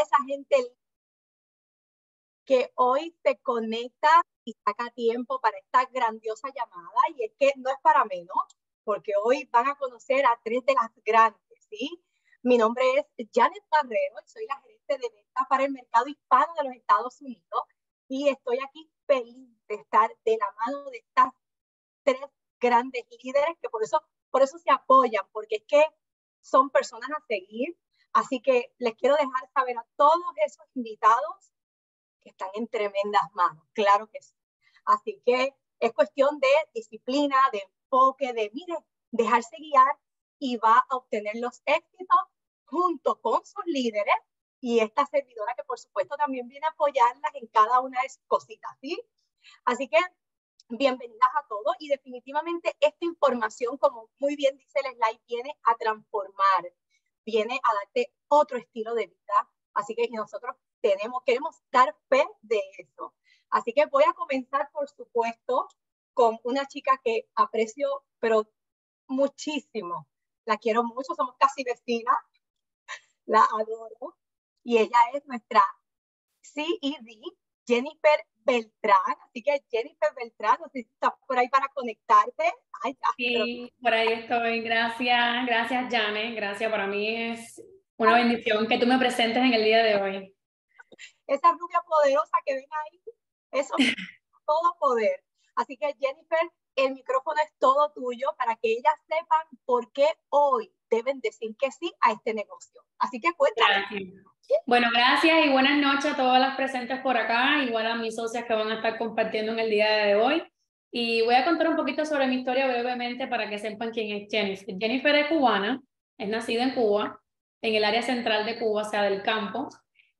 esa gente que hoy se conecta y saca tiempo para esta grandiosa llamada. Y es que no es para menos, porque hoy van a conocer a tres de las grandes, ¿sí? Mi nombre es Janet Barrero y soy la gerente de venta para el mercado hispano de los Estados Unidos. Y estoy aquí feliz de estar de la mano de estas tres grandes líderes que por eso, por eso se apoyan, porque es que son personas a seguir, Así que les quiero dejar saber a todos esos invitados que están en tremendas manos, claro que sí. Así que es cuestión de disciplina, de enfoque, de, mire, dejarse guiar y va a obtener los éxitos junto con sus líderes y esta servidora que por supuesto también viene a apoyarlas en cada una de sus cositas, Así que bienvenidas a todos y definitivamente esta información, como muy bien dice el slide, viene a transformar, viene a darte otro estilo de vida. Así que nosotros tenemos, queremos dar fe de eso. Así que voy a comenzar, por supuesto, con una chica que aprecio, pero muchísimo. La quiero mucho, somos casi vecinas, la adoro. Y ella es nuestra CED, Jennifer Beltrán. Así que Jennifer Beltrán, no sé si estás por ahí para conectarte. sí, por ahí estoy. Gracias, gracias, Jane. Gracias. Para mí es una bendición que tú me presentes en el día de hoy. Esa rubia poderosa que ven ahí, eso es todo poder. Así que Jennifer, el micrófono es todo tuyo para que ellas sepan por qué hoy deben decir que sí a este negocio. Así que cuéntanos. Bueno, gracias y buenas noches a todas las presentes por acá, igual a mis socias que van a estar compartiendo en el día de hoy. Y voy a contar un poquito sobre mi historia brevemente para que sepan quién es Jennifer. Jennifer es cubana, es nacida en Cuba, en el área central de Cuba, o sea, del campo.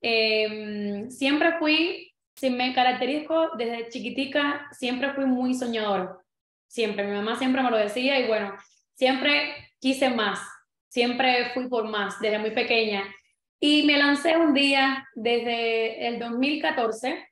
Em, siempre fui, si me caracterizo desde chiquitica, siempre fui muy soñadora. Siempre, mi mamá siempre me lo decía y bueno, siempre quise más, siempre fui por más desde muy pequeña y me lancé un día desde el 2014,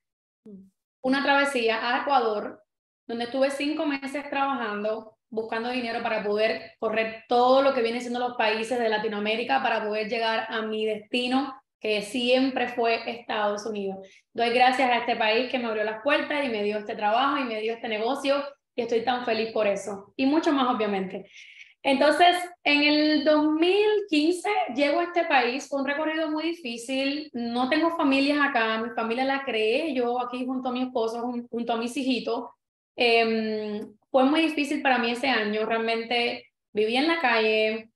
una travesía a Ecuador, donde estuve cinco meses trabajando, buscando dinero para poder correr todo lo que viene siendo los países de Latinoamérica para poder llegar a mi destino, que siempre fue Estados Unidos. Doy gracias a este país que me abrió las puertas y me dio este trabajo y me dio este negocio y estoy tan feliz por eso. Y mucho más, obviamente. Entonces, en el 2015 llego a este país, fue un recorrido muy difícil, no tengo familias acá, mi familia la creé yo aquí junto a mi esposo, junto a mis hijitos. Em, fue muy difícil para mí ese año, realmente viví en la calle,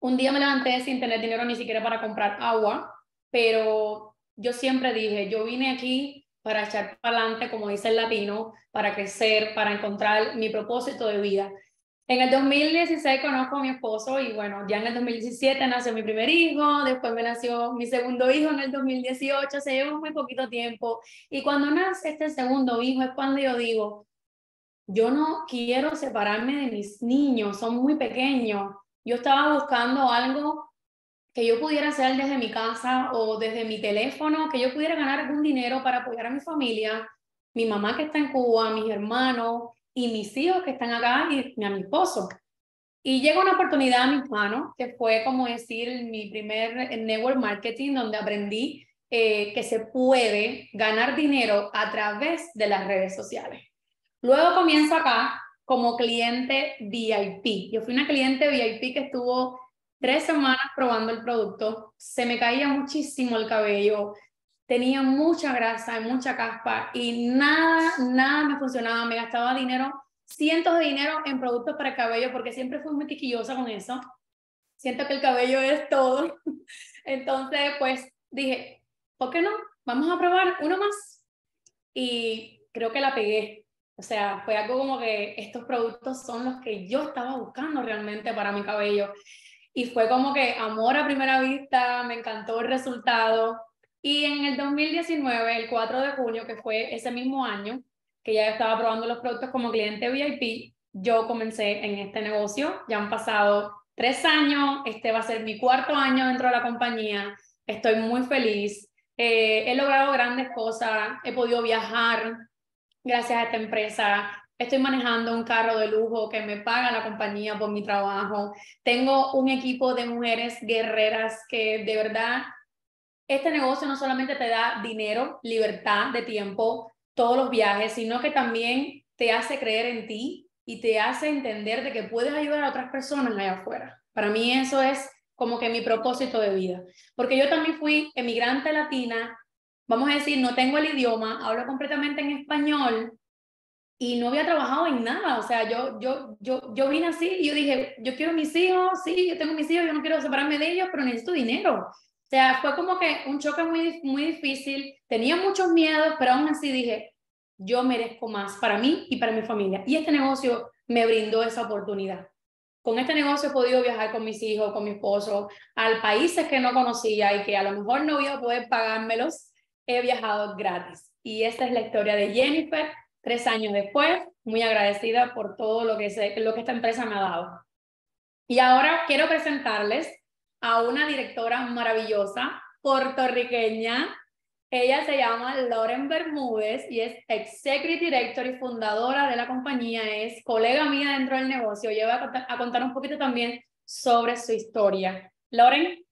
un día me levanté sin tener dinero ni siquiera para comprar agua, pero yo siempre dije, yo vine aquí para echar para adelante, como dice el latino, para crecer, para encontrar mi propósito de vida. En el 2016 conozco a mi esposo y bueno, ya en el 2017 nació mi primer hijo, después me nació mi segundo hijo en el 2018, se llevó muy poquito tiempo. Y cuando nace este segundo hijo es cuando yo digo, yo no quiero separarme de mis niños, son muy pequeños. Yo estaba buscando algo que yo pudiera hacer desde mi casa o desde mi teléfono, que yo pudiera ganar algún dinero para apoyar a mi familia, mi mamá que está en Cuba, mis hermanos, y mis hijos que están acá y a mi esposo. Y llega una oportunidad a mis manos, que fue como decir mi primer eh, network marketing, donde aprendí eh, que se puede ganar dinero a través de las redes sociales. Luego comienzo acá como cliente VIP. Yo fui una cliente VIP que estuvo tres semanas probando el producto. Se me caía muchísimo el cabello, tenía mucha grasa y mucha caspa y nada, nada me funcionaba, me gastaba dinero, cientos de dinero en productos para el cabello porque siempre fui muy tiquillosa con eso. Siento que el cabello es todo. Entonces, pues dije, ¿por qué no? Vamos a probar uno más. Y creo que la pegué. O sea, fue algo como que estos productos son los que yo estaba buscando realmente para mi cabello. Y fue como que amor a primera vista, me encantó el resultado y en el 2019, el 4 de junio, que fue ese mismo año, que ya estaba probando los productos como cliente VIP, yo comencé en este negocio. Ya han pasado tres años, este va a ser mi cuarto año dentro de la compañía. Estoy muy feliz. Eh, he logrado grandes cosas, he podido viajar gracias a esta empresa. Estoy manejando un carro de lujo que me paga la compañía por mi trabajo. Tengo un equipo de mujeres guerreras que de verdad este negocio no solamente te da dinero, libertad de tiempo, todos los viajes, sino que también te hace creer en ti y te hace entender de que puedes ayudar a otras personas allá afuera. Para mí eso es como que mi propósito de vida, porque yo también fui emigrante latina, vamos a decir, no tengo el idioma, hablo completamente en español y no había trabajado en nada, o sea, yo, yo, yo, yo vine así y yo dije, yo quiero mis hijos, sí, yo tengo mis hijos, yo no quiero separarme de ellos, pero necesito dinero. O sea, fue como que un choque muy, muy difícil, tenía muchos miedos, pero aún así dije, yo merezco más para mí y para mi familia. Y este negocio me brindó esa oportunidad. Con este negocio he podido viajar con mis hijos, con mi esposo, al países que no conocía y que a lo mejor no iba a poder pagármelos. He viajado gratis. Y esta es la historia de Jennifer, tres años después, muy agradecida por todo lo que, se, lo que esta empresa me ha dado. Y ahora quiero presentarles a una directora maravillosa puertorriqueña. Ella se llama Lauren Bermúdez y es executive director y fundadora de la compañía. Es colega mía dentro del negocio. Yo voy a contar, a contar un poquito también sobre su historia. Loren.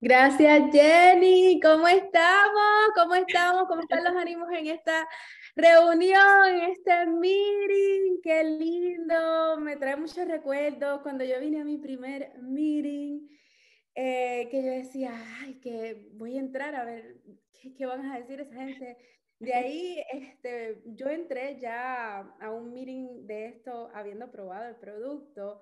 Gracias, Jenny. ¿Cómo estamos? ¿Cómo estamos? ¿Cómo están los ánimos en esta reunión, este meeting, qué lindo, me trae muchos recuerdos cuando yo vine a mi primer meeting, eh, que yo decía, ay, que voy a entrar a ver qué, van a decir esa gente. De ahí, este, yo entré ya a un meeting de esto habiendo probado el producto,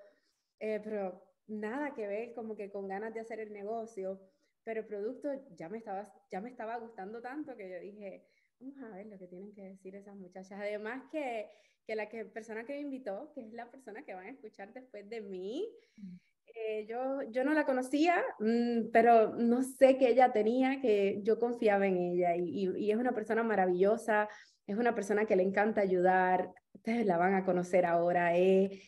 eh, pero nada que ver como que con ganas de hacer el negocio, pero el producto ya me estaba, ya me estaba gustando tanto que yo dije, vamos a ver lo que tienen que decir esas muchachas. Además que, que la que, persona que me invitó, que es la persona que van a escuchar después de mí, mm. eh, yo, yo no la conocía, mm, pero no sé qué ella tenía, que yo confiaba en ella y, y, es una persona maravillosa, es una persona que le encanta ayudar, ustedes la van a conocer ahora, eh,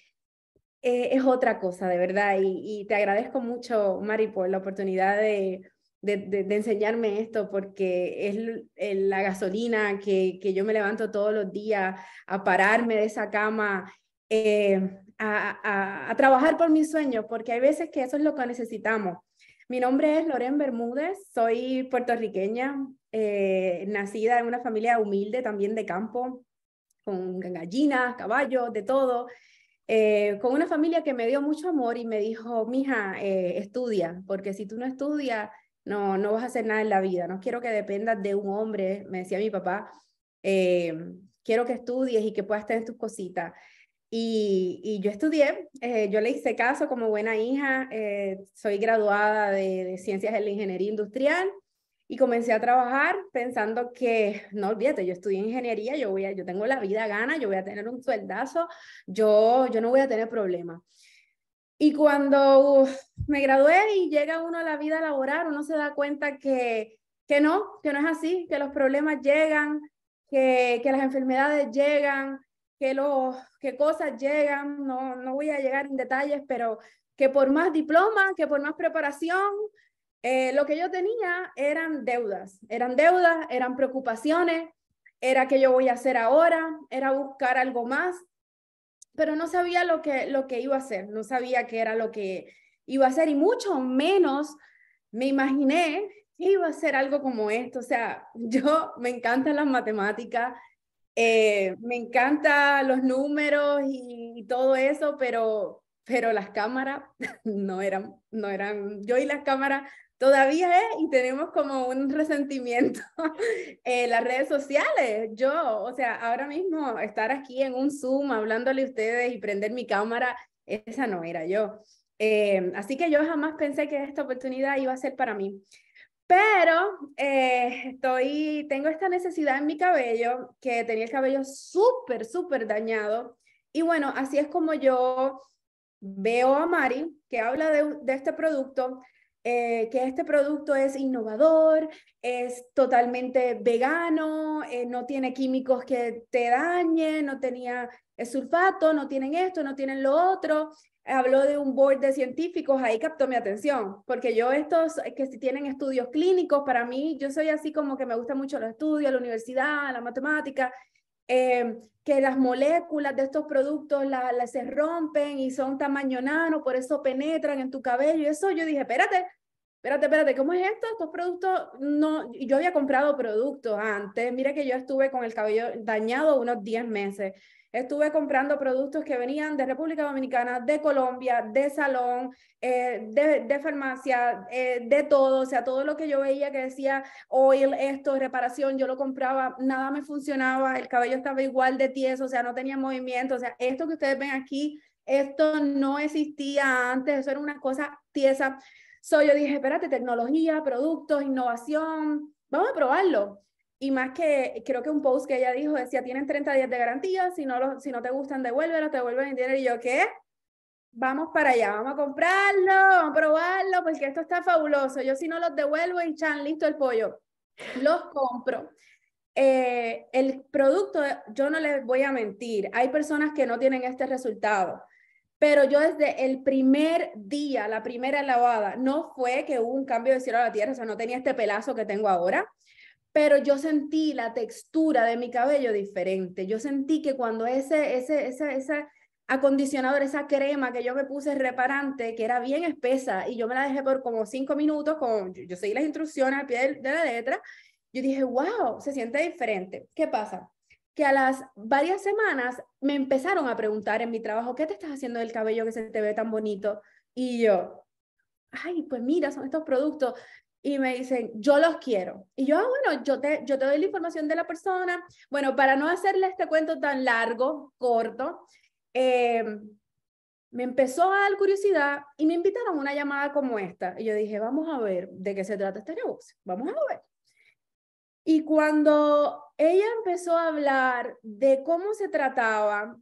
eh, es otra cosa, de verdad, y, y te agradezco mucho, Mari, por la oportunidad de de, enseñarme esto porque es la gasolina que, yo me levanto todos los días a pararme de esa cama, eh, a, trabajar por mis sueños, porque hay veces que eso es lo que necesitamos. Mi nombre es Loren Bermúdez, soy puertorriqueña, eh, nacida en una familia humilde también de campo, con gallinas, caballos, de todo. Eh, con una familia que me dio mucho amor y me dijo, mija, eh, estudia, porque si tú no estudias, no, no vas a hacer nada en la vida, no quiero que dependas de un hombre, me decía mi papá, eh, quiero que estudies y que puedas tener tus cositas. Y, y yo estudié, eh, yo le hice caso como buena hija, eh, soy graduada de, Ciencias de la Ingeniería Industrial y comencé a trabajar pensando que, no olvídate, yo estudié ingeniería, yo, voy a, yo tengo la vida gana, yo voy a tener un sueldazo, yo, yo no voy a tener problemas. Y cuando me gradué y llega uno a la vida laboral, uno se da cuenta que, que no, que no es así, que los problemas llegan, que, que, las enfermedades llegan, que, los, que cosas llegan, no, no voy a llegar en detalles, pero que por más diploma, que por más preparación, eh, lo que yo tenía eran deudas, eran deudas, eran preocupaciones, era qué yo voy a hacer ahora, era buscar algo más, pero no sabía lo que, lo que iba a hacer, no sabía qué era lo que iba a hacer y mucho menos me imaginé que iba a ser algo como esto. O sea, yo me encantan las matemáticas, eh, me encanta los números y, todo eso, pero, pero las cámaras no eran, no eran, yo y las cámaras todavía es ¿eh? y tenemos como un resentimiento en las redes sociales. Yo, o sea, ahora mismo estar aquí en un Zoom hablándole a ustedes y prender mi cámara, esa no era yo. Eh, así que yo jamás pensé que esta oportunidad iba a ser para mí. Pero eh, estoy, tengo esta necesidad en mi cabello, que tenía el cabello súper, súper dañado. Y bueno, así es como yo veo a Mari, que habla de, de este producto, eh, que este producto es innovador, es totalmente vegano, eh, no tiene químicos que te dañen, no tenía sulfato, no tienen esto, no tienen lo otro. Habló de un board de científicos, ahí captó mi atención, porque yo estos eh, que si tienen estudios clínicos, para mí, yo soy así como que me gusta mucho los estudios, la universidad, la matemática, Em, que las moléculas de estos productos la, se rompen y son tamaño nano, por eso penetran en tu cabello. y Eso yo dije, espérate, espérate, espérate, ¿cómo es esto? Estos productos, no, yo había comprado productos antes, mira que yo estuve con el cabello dañado unos 10 meses. Estuve comprando productos que venían de República Dominicana, de Colombia, de salón, eh, de, farmacia, eh, de todo. O sea, todo lo que yo veía que decía oil, esto, reparación, yo lo compraba, nada me funcionaba, el cabello estaba igual de tieso, o sea, no tenía movimiento. O sea, esto que ustedes ven aquí, esto no existía antes, eso era una cosa tiesa. Soy yo dije, espérate, tecnología, productos, innovación, vamos a probarlo. Y más que creo que un post que ella dijo decía, tienen 30 días de garantía, si no, si no te gustan, devuélvelo, te devuelven el dinero. Y yo, ¿qué? Vamos para allá, vamos a comprarlo, vamos a probarlo, porque esto está fabuloso. Yo si no los devuelvo y chan, listo el pollo. Los compro. Eh, el producto, yo no les voy a mentir, hay personas que no tienen este resultado, pero yo desde el primer día, la primera lavada, no fue que hubo un cambio de cielo a la tierra, o sea, no tenía este pelazo que tengo ahora, pero yo sentí la textura de mi cabello diferente. Yo sentí que cuando ese, ese, acondicionador, esa crema que yo me puse reparante, que era bien espesa, y yo me la dejé por como cinco minutos, con, yo, seguí las instrucciones al pie de, de la letra, yo dije, wow, se siente diferente. ¿Qué pasa? que a las varias semanas me empezaron a preguntar en mi trabajo, ¿qué te estás haciendo del cabello que se te ve tan bonito? Y yo, ay, pues mira, son estos productos y me dicen, yo los quiero. Y yo, ah, bueno, yo te, yo te doy la información de la persona. Bueno, para no hacerle este cuento tan largo, corto, em, me empezó a dar curiosidad y me invitaron a una llamada como esta. Y yo dije, vamos a ver de qué se trata este negocio, vamos a ver. Y cuando ella empezó a hablar de cómo se trataba,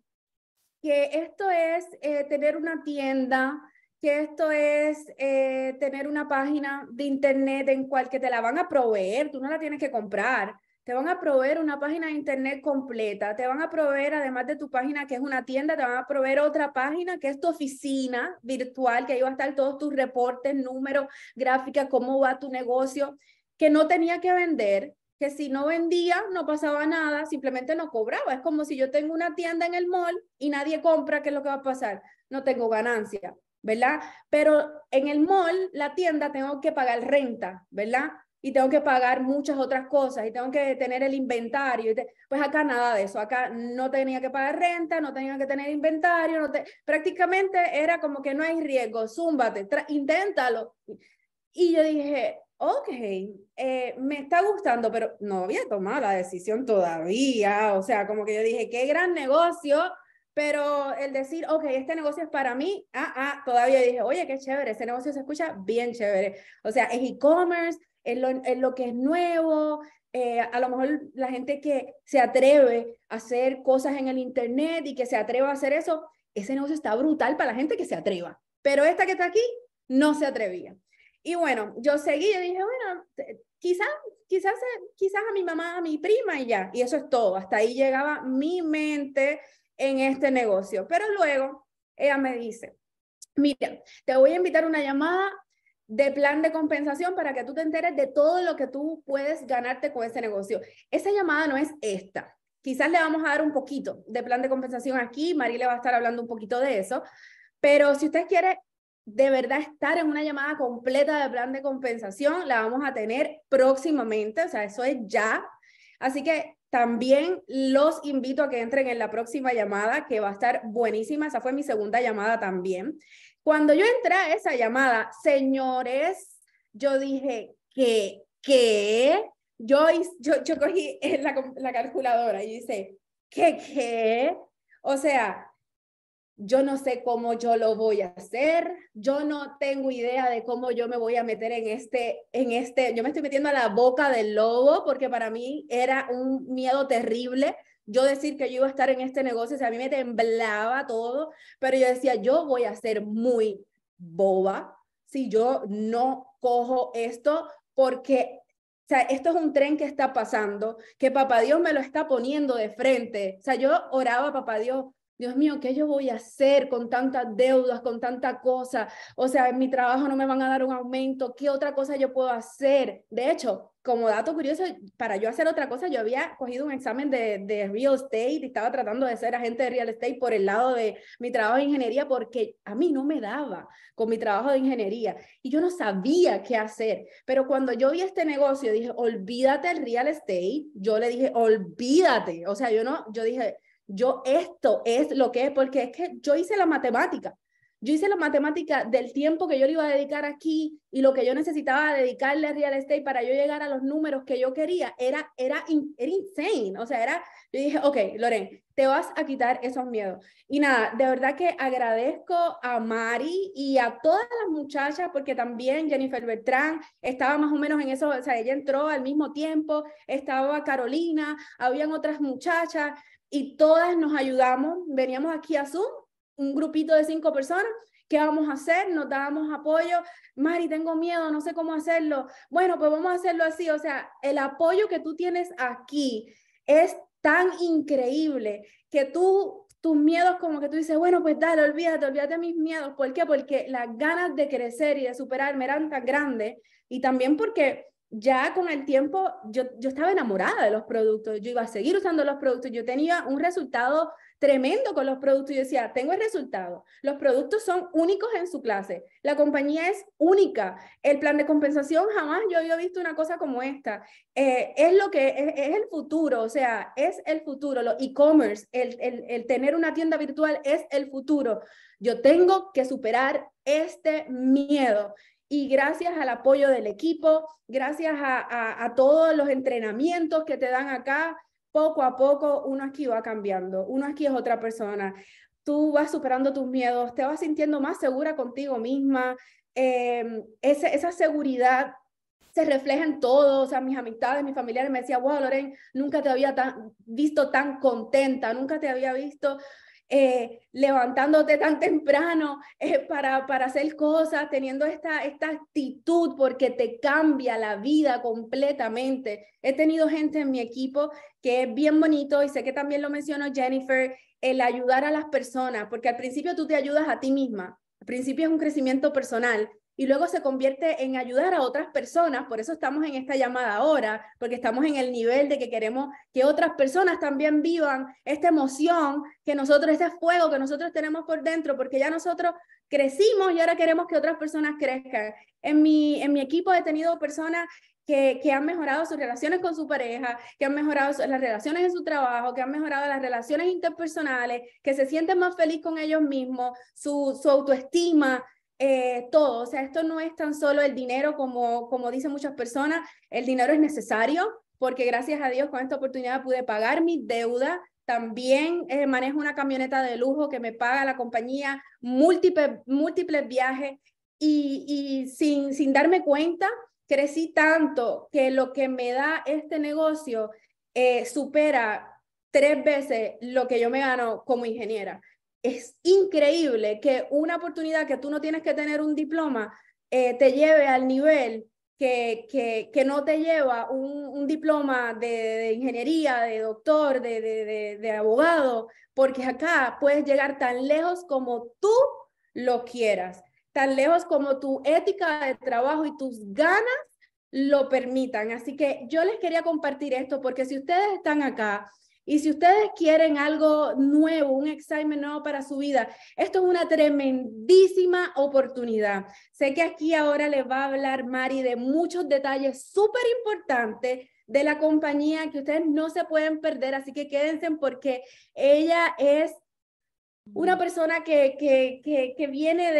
que esto es eh, tener una tienda, que esto es eh, tener una página de internet en cual que te la van a proveer, tú no la tienes que comprar, te van a proveer una página de internet completa, te van a proveer, además de tu página que es una tienda, te van a proveer otra página que es tu oficina virtual, que ahí va a estar todos tus reportes, números, gráficas, cómo va tu negocio, que no tenía que vender, que si no vendía no pasaba nada, simplemente no cobraba. Es como si yo tengo una tienda en el mall y nadie compra, ¿qué es lo que va a pasar? No tengo ganancia. ¿verdad? Pero en el mall, la tienda, tengo que pagar renta, ¿verdad? Y tengo que pagar muchas otras cosas y tengo que tener el inventario. pues acá nada de eso, acá no tenía que pagar renta, no tenía que tener inventario, no prácticamente era como que no hay riesgo, zúmbate, inténtalo. Y yo dije, ok, eh, me está gustando, pero no había tomado la decisión todavía. O sea, como que yo dije, qué gran negocio, pero el decir, ok, este negocio es para mí, ah, ah, todavía dije, oye, qué chévere, ese negocio se escucha bien chévere. O sea, es e-commerce, es lo, que es nuevo, eh, a lo mejor la gente que se atreve a hacer cosas en el Internet y que se atreva a hacer eso, ese negocio está brutal para la gente que se atreva. Pero esta que está aquí no se atrevía. Y bueno, yo seguí y dije, bueno, quizás, quizás, eh, quizás a mi mamá, a mi prima y ya. Y eso es todo. Hasta ahí llegaba mi mente en este negocio. Pero luego ella me dice, mira, te voy a invitar una llamada de plan de compensación para que tú te enteres de todo lo que tú puedes ganarte con ese negocio. Esa llamada no es esta. Quizás le vamos a dar un poquito de plan de compensación aquí, María le va a estar hablando un poquito de eso, pero si usted quiere de verdad estar en una llamada completa de plan de compensación, la vamos a tener próximamente, o sea, eso es ya. Así que también los invito a que entren en la próxima llamada, que va a estar buenísima. Esa fue mi segunda llamada también. Cuando yo entré a esa llamada, señores, yo dije que, que, yo, yo, cogí la, la calculadora y dice, que, que, o sea, yo no sé cómo yo lo voy a hacer, yo no tengo idea de cómo yo me voy a meter en este, en este, yo me estoy metiendo a la boca del lobo porque para mí era un miedo terrible yo decir que yo iba a estar en este negocio, o a mí me temblaba todo, pero yo decía, yo voy a ser muy boba si yo no cojo esto porque... O sea, esto es un tren que está pasando, que papá Dios me lo está poniendo de frente. O sea, yo oraba a papá Dios, Dios mío, ¿qué yo voy a hacer con tantas deudas, con tanta cosa? O sea, en mi trabajo no me van a dar un aumento, ¿qué otra cosa yo puedo hacer? De hecho, como dato curioso, para yo hacer otra cosa, yo había cogido un examen de, real estate y estaba tratando de ser agente de real estate por el lado de mi trabajo de ingeniería porque a mí no me daba con mi trabajo de ingeniería y yo no sabía qué hacer. Pero cuando yo vi este negocio, dije, olvídate el real estate. Yo le dije, olvídate. O sea, yo no, yo dije, yo esto es lo que es, porque es que yo hice la matemática. Yo hice la matemática del tiempo que yo le iba a dedicar aquí y lo que yo necesitaba dedicarle a real estate para yo llegar a los números que yo quería. Era, era, era insane. O sea, era, yo dije, ok, Loren, te vas a quitar esos miedos. Y nada, de verdad que agradezco a Mari y a todas las muchachas, porque también Jennifer Bertrán estaba más o menos en eso, o sea, ella entró al mismo tiempo, estaba Carolina, habían otras muchachas, y todas nos ayudamos. Veníamos aquí a Zoom, un grupito de cinco personas. ¿Qué vamos a hacer? Nos dábamos apoyo. Mari, tengo miedo, no sé cómo hacerlo. Bueno, pues vamos a hacerlo así. O sea, el apoyo que tú tienes aquí es tan increíble que tú, tus miedos como que tú dices, bueno, pues dale, olvídate, olvídate de mis miedos. ¿Por qué? Porque las ganas de crecer y de superarme eran tan grandes y también porque ya con el tiempo yo, estaba enamorada de los productos, yo iba a seguir usando los productos, yo tenía un resultado tremendo con los productos, yo decía, tengo el resultado, los productos son únicos en su clase, la compañía es única, el plan de compensación jamás yo había visto una cosa como esta, eh, es lo que es, el futuro, o sea, es el futuro, lo e-commerce, el tener una tienda virtual es el futuro, yo tengo que superar este miedo y gracias al apoyo del equipo, gracias a, todos los entrenamientos que te dan acá, poco a poco uno aquí va cambiando, uno aquí es otra persona, tú vas superando tus miedos, te vas sintiendo más segura contigo misma, em, esa, seguridad se refleja en todo, o mis amistades, mis familiares me decían, wow, Loren, nunca te había visto tan contenta, nunca te había visto eh, levantándote tan temprano eh, para, hacer cosas, teniendo esta, esta actitud porque te cambia la vida completamente. He tenido gente en mi equipo que es bien bonito y sé que también lo mencionó Jennifer, el ayudar a las personas, porque al principio tú te ayudas a ti misma, al principio es un crecimiento personal, y luego se convierte en ayudar a otras personas, por eso estamos en esta llamada ahora, porque estamos en el nivel de que queremos que otras personas también vivan esta emoción que nosotros, este fuego que nosotros tenemos por dentro, porque ya nosotros crecimos y ahora queremos que otras personas crezcan. En mi, en mi equipo he tenido personas que, han mejorado sus relaciones con su pareja, que han mejorado las relaciones en su trabajo, que han mejorado las relaciones interpersonales, que se sienten más felices con ellos mismos, su, su autoestima, eh, todo, o sea, esto no es tan solo el dinero como, como dicen muchas personas, el dinero es necesario porque gracias a Dios con esta oportunidad pude pagar mi deuda, también eh, manejo una camioneta de lujo que me paga la compañía, múltiples, múltiples viajes y, sin, sin darme cuenta crecí tanto que lo que me da este negocio eh, supera tres veces lo que yo me gano como ingeniera es increíble que una oportunidad que tú no tienes que tener un diploma eh, te lleve al nivel que, que, no te lleva un, diploma de, ingeniería, de doctor, de, de, de abogado, porque acá puedes llegar tan lejos como tú lo quieras, tan lejos como tu ética de trabajo y tus ganas lo permitan. Así que yo les quería compartir esto porque si ustedes están acá y si ustedes quieren algo nuevo, un examen nuevo para su vida, esto es una tremendísima oportunidad. Sé que aquí ahora les va a hablar Mari de muchos detalles súper importantes de la compañía que ustedes no se pueden perder, así que quédense porque ella es una persona que, que, viene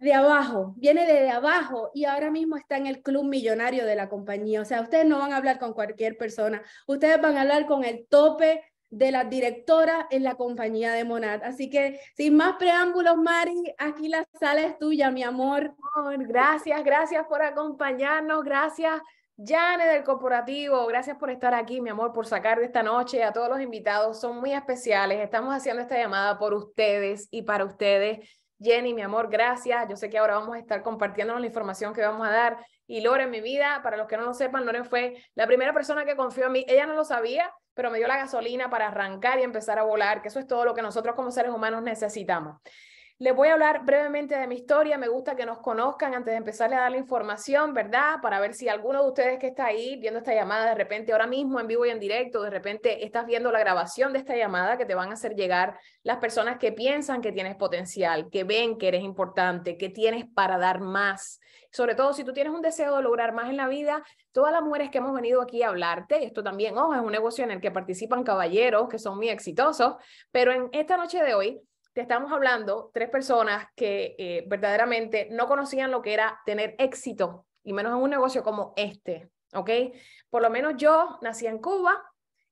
de, abajo, viene de, abajo y ahora mismo está en el club millonario de la compañía. O sea, ustedes no van a hablar con cualquier persona, ustedes van a hablar con el tope de la directora en la compañía de Monad. Así que sin más preámbulos, Mari, aquí la sala es tuya, mi amor. Gracias, gracias por acompañarnos, gracias Jane del Corporativo, gracias por estar aquí, mi amor, por sacar de esta noche a todos los invitados, son muy especiales. Estamos haciendo esta llamada por ustedes y para ustedes. Jenny, mi amor, gracias. Yo sé que ahora vamos a estar compartiéndonos la información que vamos a dar. Y Loren, mi vida, para los que no lo sepan, Loren fue la primera persona que confió en mí. Ella no lo sabía, pero me dio la gasolina para arrancar y empezar a volar, que eso es todo lo que nosotros como seres humanos necesitamos. Les voy a hablar brevemente de mi historia. Me gusta que nos conozcan antes de empezarle a dar la información, ¿verdad? Para ver si alguno de ustedes que está ahí viendo esta llamada de repente ahora mismo en vivo y en directo, de repente estás viendo la grabación de esta llamada que te van a hacer llegar las personas que piensan que tienes potencial, que ven que eres importante, que tienes para dar más. Sobre todo si tú tienes un deseo de lograr más en la vida, todas las mujeres que hemos venido aquí a hablarte, esto también, ojo, es un negocio en el que participan caballeros que son muy exitosos, pero en esta noche de hoy te estamos hablando tres personas que eh, verdaderamente no conocían lo que era tener éxito, y menos en un negocio como este, ¿ok? Por lo menos yo nací en Cuba,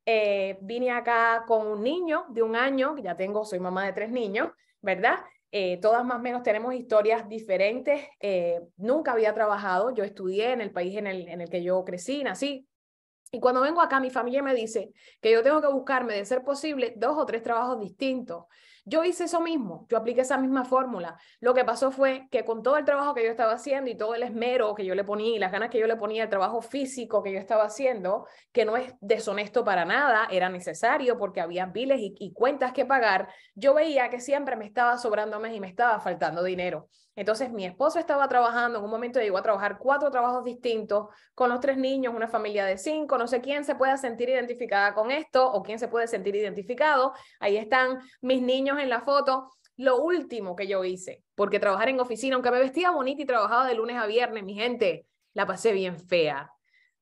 eh, vine acá con un niño de un año, que ya tengo, soy mamá de tres niños, ¿verdad? Eh, todas más o menos tenemos historias diferentes. nunca había trabajado, yo estudié en el país en el, en el que yo crecí, nací, y cuando vengo acá, mi familia me dice que yo tengo que buscarme, de ser posible, dos o tres trabajos distintos. Yo hice eso mismo, yo apliqué esa misma fórmula. Lo que pasó fue que con todo el trabajo que yo estaba haciendo y todo el esmero que yo le ponía y las ganas que yo le ponía, el trabajo físico que yo estaba haciendo, que no es deshonesto para nada, era necesario porque había biles y, y cuentas que pagar, yo veía que siempre me estaba sobrando mes y me estaba faltando dinero. Entonces mi esposo estaba trabajando, en un momento llegó a trabajar cuatro trabajos distintos con los tres niños, una familia de cinco, no sé quién se pueda sentir identificada con esto o quién se puede sentir identificado. Ahí están mis niños en la foto. Lo último que yo hice, porque trabajar en oficina, aunque me vestía bonita y trabajaba de lunes a viernes, mi gente, la pasé bien fea.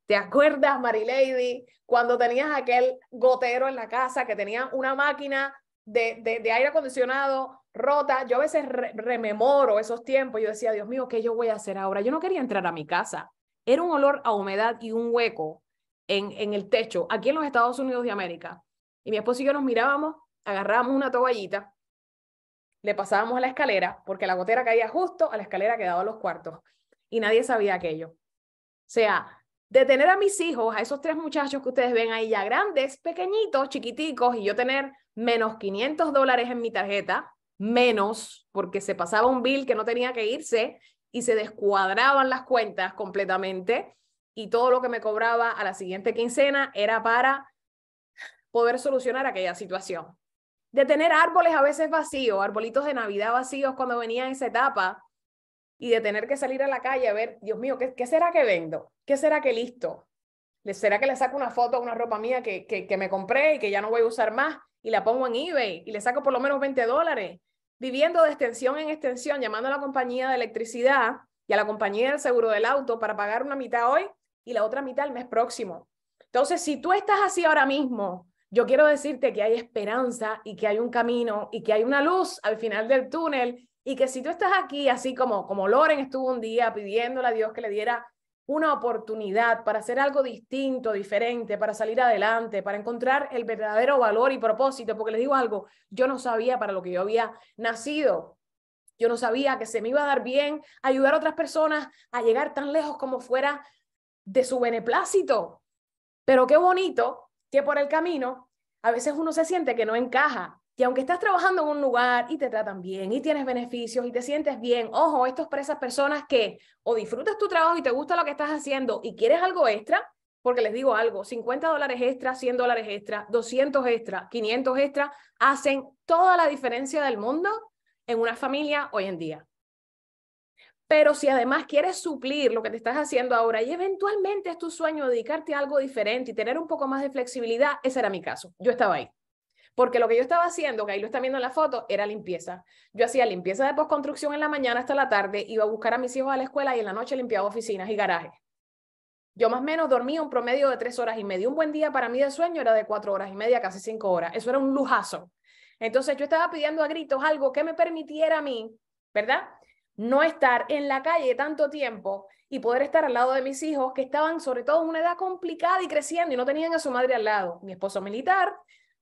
¿Te acuerdas, Marilady, cuando tenías aquel gotero en la casa que tenía una máquina de, de aire acondicionado rota, yo a veces rememoro esos tiempos, yo decía, Dios mío, ¿qué yo voy a hacer ahora? Yo no quería entrar a mi casa, era un olor a humedad y un hueco en, en el techo, aquí en los Estados Unidos de América. Y mi esposo y yo nos mirábamos, agarrábamos una toallita, le pasábamos a la escalera, porque la gotera caía justo a la escalera que daba a los cuartos, y nadie sabía aquello. O sea, de tener a mis hijos, a esos tres muchachos que ustedes ven ahí ya grandes, pequeñitos, chiquiticos, y yo tener menos 500 dólares en mi tarjeta, menos porque se pasaba un bill que no tenía que irse y se descuadraban las cuentas completamente y todo lo que me cobraba a la siguiente quincena era para poder solucionar aquella situación. De tener árboles a veces vacíos, arbolitos de Navidad vacíos cuando venía esa etapa y de tener que salir a la calle a ver, Dios mío, ¿qué, será que vendo? ¿Qué será que listo? ¿Será que le saco una foto a una ropa mía que, que, que me compré y que ya no voy a usar más y la pongo en eBay y le saco por lo menos 20 dólares? viviendo de extensión en extensión, llamando a la compañía de electricidad y a la compañía del seguro del auto para pagar una mitad hoy y la otra mitad el mes próximo. Entonces, si tú estás así ahora mismo, yo quiero decirte que hay esperanza y que hay un camino y que hay una luz al final del túnel y que si tú estás aquí así como como Loren estuvo un día pidiéndole a Dios que le diera una oportunidad para hacer algo distinto, diferente, para salir adelante, para encontrar el verdadero valor y propósito, porque les digo algo, yo no sabía para lo que yo había nacido. Yo no sabía que se me iba a dar bien ayudar a otras personas a llegar tan lejos como fuera de su beneplácito. Pero qué bonito que por el camino a veces uno se siente que no encaja, y aunque estás trabajando en un lugar y te tratan bien y tienes beneficios y te sientes bien, ojo, esto es para esas personas que o disfrutas tu trabajo y te gusta lo que estás haciendo y quieres algo extra, porque les digo algo, 50 dólares extra, 100 dólares extra, 200 extra, 500 extra, hacen toda la diferencia del mundo en una familia hoy en día. Pero si además quieres suplir lo que te estás haciendo ahora y eventualmente es tu sueño dedicarte a algo diferente y tener un poco más de flexibilidad, ese era mi caso. Yo estaba ahí. Porque lo que yo estaba haciendo, que ahí lo están viendo en la foto, era limpieza. Yo hacía limpieza de postconstrucción en la mañana hasta la tarde, iba a buscar a mis hijos a la escuela y en la noche limpiaba oficinas y garajes. Yo más o menos dormía un promedio de tres horas y media. Un buen día para mí de sueño era de cuatro horas y media, casi cinco horas. Eso era un lujazo. Entonces yo estaba pidiendo a gritos algo que me permitiera a mí, ¿verdad? No estar en la calle tanto tiempo y poder estar al lado de mis hijos que estaban sobre todo en una edad complicada y creciendo y no tenían a su madre al lado. Mi esposo militar,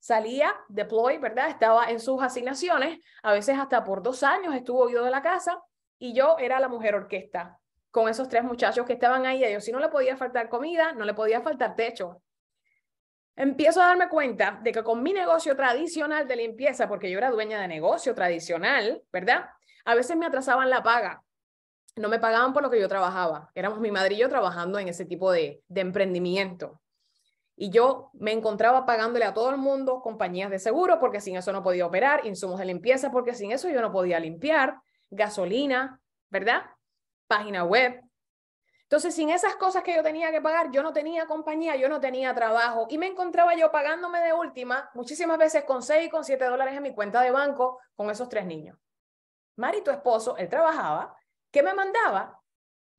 salía, deploy, ¿verdad? Estaba en sus asignaciones, a veces hasta por dos años estuvo huido de la casa y yo era la mujer orquesta con esos tres muchachos que estaban ahí. A ellos si no le podía faltar comida, no le podía faltar techo. Empiezo a darme cuenta de que con mi negocio tradicional de limpieza, porque yo era dueña de negocio tradicional, ¿verdad? A veces me atrasaban la paga. No me pagaban por lo que yo trabajaba. Éramos mi madre y yo trabajando en ese tipo de, de emprendimiento y yo me encontraba pagándole a todo el mundo compañías de seguro porque sin eso no podía operar, insumos de limpieza porque sin eso yo no podía limpiar, gasolina, ¿verdad? Página web. Entonces, sin esas cosas que yo tenía que pagar, yo no tenía compañía, yo no tenía trabajo y me encontraba yo pagándome de última muchísimas veces con 6 y con 7 dólares en mi cuenta de banco con esos tres niños. Mari, tu esposo, él trabajaba, ¿qué me mandaba?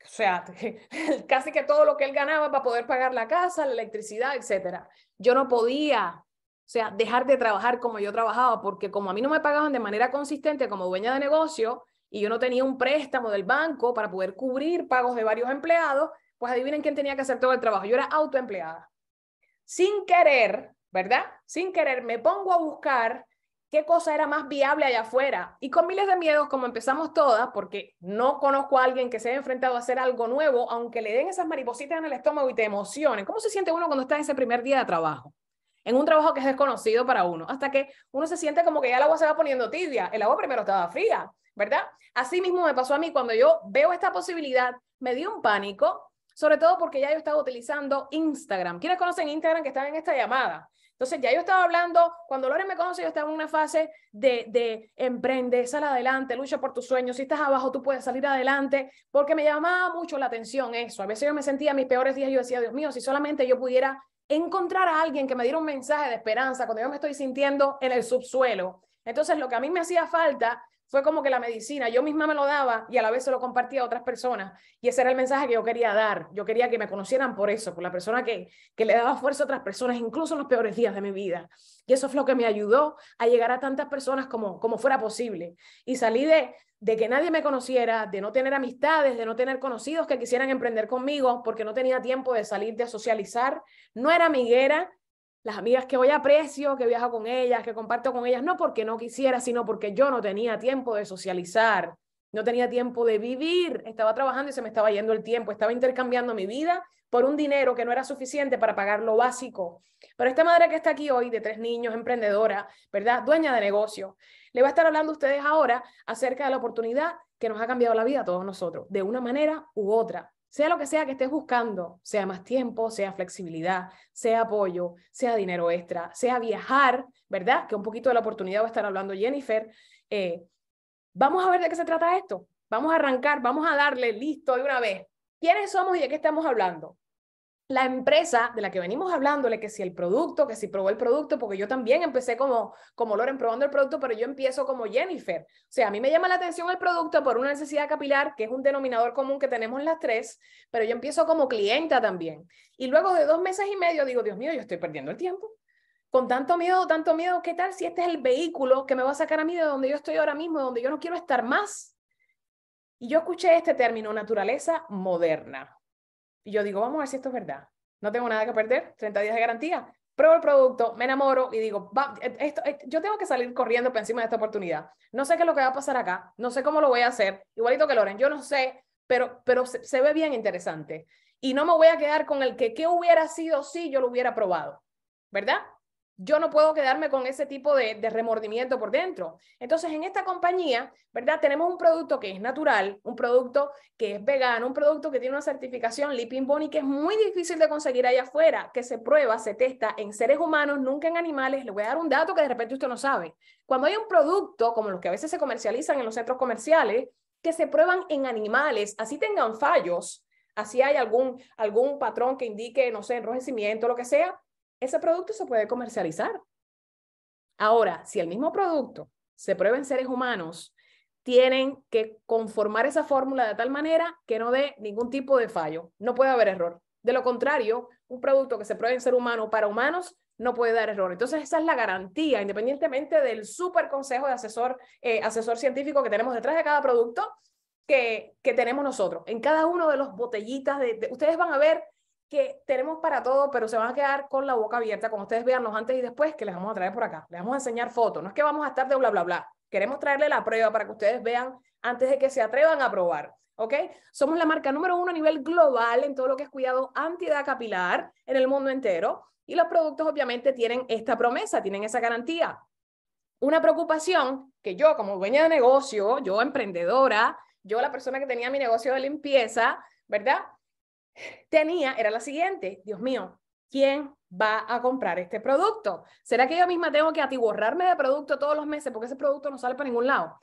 o sea, casi que todo lo que él ganaba para poder pagar la casa, la electricidad, etcétera Yo no podía, o sea, dejar de trabajar como yo trabajaba, porque como a mí no me pagaban de manera consistente como dueña de negocio y yo no tenía un préstamo del banco para poder cubrir pagos de varios empleados, pues adivinen quién tenía que hacer todo el trabajo. Yo era autoempleada. Sin querer, ¿verdad? Sin querer, me pongo a buscar qué cosa era más viable allá afuera. Y con miles de miedos, como empezamos todas, porque no conozco a alguien que se haya enfrentado a hacer algo nuevo, aunque le den esas maripositas en el estómago y te emocionen. ¿Cómo se siente uno cuando está en ese primer día de trabajo? En un trabajo que es desconocido para uno, hasta que uno se siente como que ya el agua se va poniendo tibia. El agua primero estaba fría, ¿verdad? Así mismo me pasó a mí cuando yo veo esta posibilidad, me dio un pánico, sobre todo porque ya yo estaba utilizando Instagram. ¿Quiénes conocen Instagram que están en esta llamada? Entonces ya yo estaba hablando, cuando Lore me conoce, yo estaba en una fase de, de emprende, sal adelante, lucha por tus sueños, si estás abajo tú puedes salir adelante, porque me llamaba mucho la atención eso. A veces yo me sentía mis peores días, yo decía, Dios mío, si solamente yo pudiera encontrar a alguien que me diera un mensaje de esperanza cuando yo me estoy sintiendo en el subsuelo. Entonces lo que a mí me hacía falta fue como que la medicina, yo misma me lo daba y a la vez se lo compartía a otras personas. Y ese era el mensaje que yo quería dar. Yo quería que me conocieran por eso, por la persona que, que le daba fuerza a otras personas, incluso en los peores días de mi vida. Y eso fue lo que me ayudó a llegar a tantas personas como, como fuera posible. Y salí de, de que nadie me conociera, de no tener amistades, de no tener conocidos que quisieran emprender conmigo, porque no tenía tiempo de salir, de socializar. No era amiguera, las amigas que a aprecio, que viajo con ellas, que comparto con ellas, no porque no quisiera, sino porque yo no tenía tiempo de socializar, no tenía tiempo de vivir, estaba trabajando y se me estaba yendo el tiempo, estaba intercambiando mi vida por un dinero que no era suficiente para pagar lo básico. Pero esta madre que está aquí hoy, de tres niños, emprendedora, ¿verdad? Dueña de negocio, le va a estar hablando a ustedes ahora acerca de la oportunidad que nos ha cambiado la vida a todos nosotros, de una manera u otra sea lo que sea que estés buscando, sea más tiempo, sea flexibilidad, sea apoyo, sea dinero extra, sea viajar, ¿verdad? Que un poquito de la oportunidad va a estar hablando Jennifer. Eh, vamos a ver de qué se trata esto. Vamos a arrancar, vamos a darle listo de una vez. ¿Quiénes somos y de qué estamos hablando? la empresa de la que venimos hablándole, que si el producto, que si probó el producto, porque yo también empecé como, como Loren probando el producto, pero yo empiezo como Jennifer. O sea, a mí me llama la atención el producto por una necesidad capilar, que es un denominador común que tenemos las tres, pero yo empiezo como clienta también. Y luego de dos meses y medio digo, Dios mío, yo estoy perdiendo el tiempo. Con tanto miedo, tanto miedo, ¿qué tal si este es el vehículo que me va a sacar a mí de donde yo estoy ahora mismo, de donde yo no quiero estar más? Y yo escuché este término, naturaleza moderna. Y yo digo, vamos a ver si esto es verdad. No tengo nada que perder, 30 días de garantía. Pruebo el producto, me enamoro y digo, eh, esto, eh, yo tengo que salir corriendo por encima de esta oportunidad. No sé qué es lo que va a pasar acá, no sé cómo lo voy a hacer, igualito que Loren, yo no sé, pero, pero se, se ve bien interesante. Y no me voy a quedar con el que qué hubiera sido si yo lo hubiera probado, ¿verdad? yo no puedo quedarme con ese tipo de, remordimiento por dentro. Entonces, en esta compañía, ¿verdad? Tenemos un producto que es natural, un producto que es vegano, un producto que tiene una certificación Leaping Bunny que es muy difícil de conseguir allá afuera, que se prueba, se testa en seres humanos, nunca en animales. Le voy a dar un dato que de repente usted no sabe. Cuando hay un producto, como los que a veces se comercializan en los centros comerciales, que se prueban en animales, así tengan fallos, así hay algún, algún patrón que indique, no sé, enrojecimiento, lo que sea, ese producto se puede comercializar. Ahora, si el mismo producto se prueba en seres humanos, tienen que conformar esa fórmula de tal manera que no dé ningún tipo de fallo. No puede haber error. De lo contrario, un producto que se pruebe en ser humano para humanos no puede dar error. Entonces, esa es la garantía, independientemente del super consejo de asesor, eh, asesor científico que tenemos detrás de cada producto que, tenemos nosotros. En cada uno de los botellitas, de, ustedes van a ver que tenemos para todo, pero se van a quedar con la boca abierta como ustedes vean los antes y después que les vamos a traer por acá. Les vamos a enseñar fotos. No es que vamos a estar de bla, bla, bla. Queremos traerle la prueba para que ustedes vean antes de que se atrevan a probar. ¿Ok? Somos la marca número uno a nivel global en todo lo que es cuidado antiedad capilar en el mundo entero. Y los productos obviamente tienen esta promesa, tienen esa garantía. Una preocupación que yo como dueña de negocio, yo emprendedora, yo la persona que tenía mi negocio de limpieza, ¿verdad? tenía era la siguiente, Dios mío, ¿quién va a comprar este producto? ¿Será que yo misma tengo que atiborrarme de producto todos los meses porque ese producto no sale para ningún lado?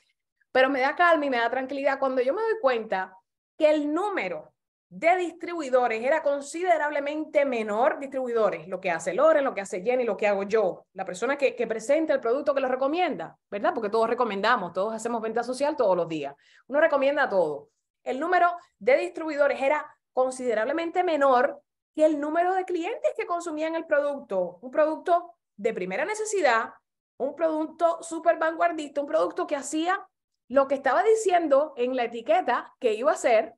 Pero me da calma y me da tranquilidad cuando yo me doy cuenta que el número de distribuidores era considerablemente menor distribuidores, lo que hace Loren, lo que hace Jenny, lo que hago yo, la persona que, que presenta el producto que lo recomienda, ¿verdad? Porque todos recomendamos, todos hacemos venta social todos los días, uno recomienda todo. El número de distribuidores era considerablemente menor que el número de clientes que consumían el producto. Un producto de primera necesidad, un producto súper vanguardista, un producto que hacía lo que estaba diciendo en la etiqueta que iba a hacer.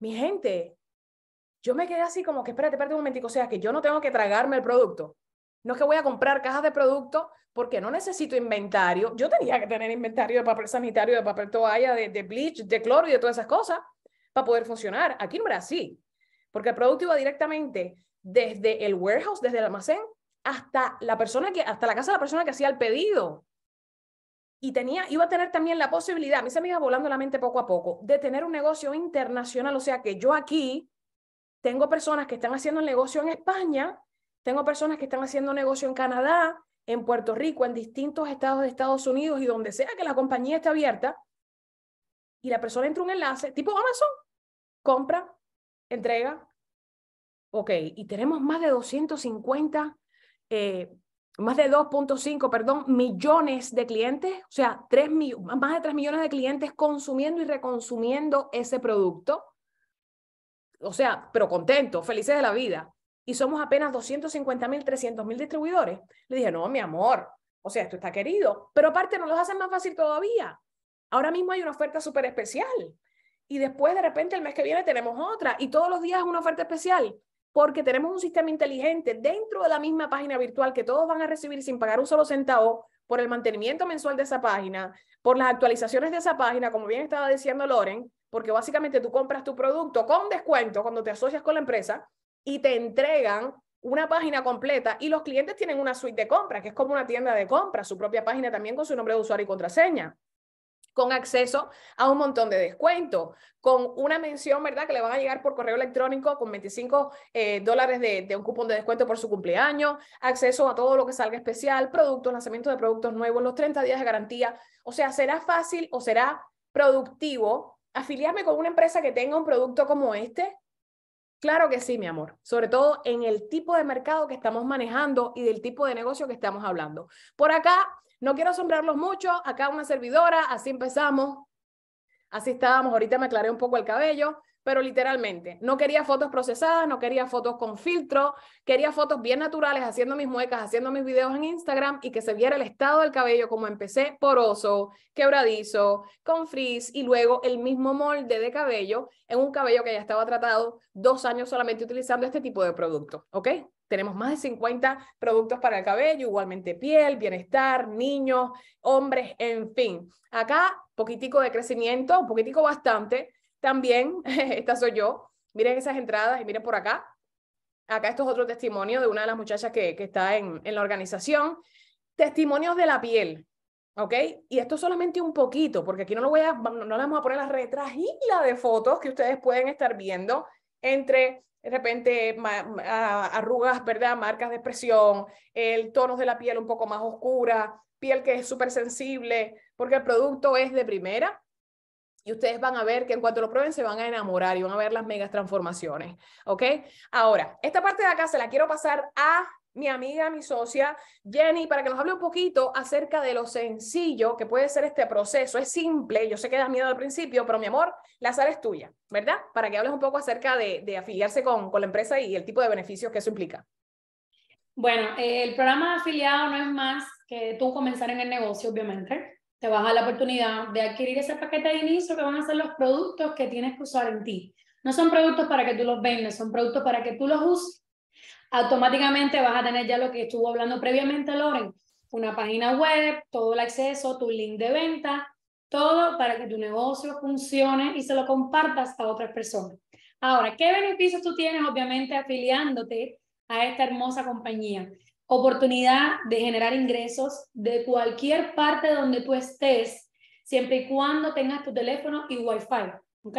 Mi gente, yo me quedé así como que, espérate, espérate un momentico, o sea, que yo no tengo que tragarme el producto. No es que voy a comprar cajas de producto porque no necesito inventario. Yo tenía que tener inventario de papel sanitario, de papel toalla, de, de bleach, de cloro y de todas esas cosas para poder funcionar. Aquí en Brasil, porque el producto iba directamente desde el warehouse, desde el almacén, hasta la persona que, hasta la casa de la persona que hacía el pedido. Y tenía, iba a tener también la posibilidad, mis amigas volando la mente poco a poco, de tener un negocio internacional. O sea que yo aquí tengo personas que están haciendo negocio en España, tengo personas que están haciendo negocio en Canadá, en Puerto Rico, en distintos estados de Estados Unidos y donde sea que la compañía esté abierta, y la persona entra un enlace, tipo Amazon, compra, entrega. Ok, y tenemos más de 250, eh, más de 2.5, perdón, millones de clientes, o sea, 3 más de 3 millones de clientes consumiendo y reconsumiendo ese producto. O sea, pero contentos, felices de la vida. Y somos apenas 250 mil, 300 mil distribuidores. Le dije, no, mi amor, o sea, esto está querido. Pero aparte, no los hacen más fácil todavía. Ahora mismo hay una oferta súper especial y después de repente el mes que viene tenemos otra y todos los días es una oferta especial porque tenemos un sistema inteligente dentro de la misma página virtual que todos van a recibir sin pagar un solo centavo por el mantenimiento mensual de esa página, por las actualizaciones de esa página, como bien estaba diciendo Loren, porque básicamente tú compras tu producto con descuento cuando te asocias con la empresa y te entregan una página completa y los clientes tienen una suite de compras, que es como una tienda de compra su propia página también con su nombre de usuario y contraseña con acceso a un montón de descuentos, con una mención, ¿verdad? Que le van a llegar por correo electrónico con 25 eh, dólares de, de, un cupón de descuento por su cumpleaños, acceso a todo lo que salga especial, productos, lanzamiento de productos nuevos, los 30 días de garantía. O sea, será fácil o será productivo afiliarme con una empresa que tenga un producto como este. Claro que sí, mi amor, sobre todo en el tipo de mercado que estamos manejando y del tipo de negocio que estamos hablando. Por acá no quiero asombrarlos mucho, acá una servidora, así empezamos, así estábamos, ahorita me aclaré un poco el cabello, pero literalmente, no quería fotos procesadas, no quería fotos con filtro, quería fotos bien naturales, haciendo mis muecas, haciendo mis videos en Instagram y que se viera el estado del cabello como empecé poroso, quebradizo, con frizz y luego el mismo molde de cabello en un cabello que ya estaba tratado dos años solamente utilizando este tipo de producto, ¿ok? Tenemos más de 50 productos para el cabello, igualmente piel, bienestar, niños, hombres, en fin. Acá, poquitico de crecimiento, un poquitico bastante. También, esta soy yo. Miren esas entradas y miren por acá. Acá esto es otro testimonio de una de las muchachas que, que está en, en la organización. Testimonios de la piel. ¿ok? Y esto solamente un poquito, porque aquí no, lo voy a, no, no le vamos a poner la retragila de fotos que ustedes pueden estar viendo entre de repente arrugas, ¿verdad? Marcas de expresión, el tonos de la piel un poco más oscura, piel que es súper sensible, porque el producto es de primera y ustedes van a ver que en cuanto lo prueben se van a enamorar y van a ver las megas transformaciones, ¿ok? Ahora, esta parte de acá se la quiero pasar a mi amiga, mi socia Jenny, para que nos hable un poquito acerca de lo sencillo que puede ser este proceso. Es simple, yo sé que da miedo al principio, pero mi amor, la sala es tuya, ¿verdad? Para que hables un poco acerca de, de afiliarse con, con, la empresa y el tipo de beneficios que eso implica. Bueno, eh, el programa de afiliado no es más que tú comenzar en el negocio, obviamente. Te vas a la oportunidad de adquirir ese paquete de inicio que van a ser los productos que tienes que usar en ti. No son productos para que tú los vendas, son productos para que tú los uses automáticamente vas a tener ya lo que estuvo hablando previamente Loren, una página web, todo el acceso, tu link de venta, todo para que tu negocio funcione y se lo compartas a otras personas. Ahora, ¿qué beneficios tú tienes obviamente afiliándote a esta hermosa compañía? Oportunidad de generar ingresos de cualquier parte donde tú estés, siempre y cuando tengas tu teléfono y wifi, ¿ok?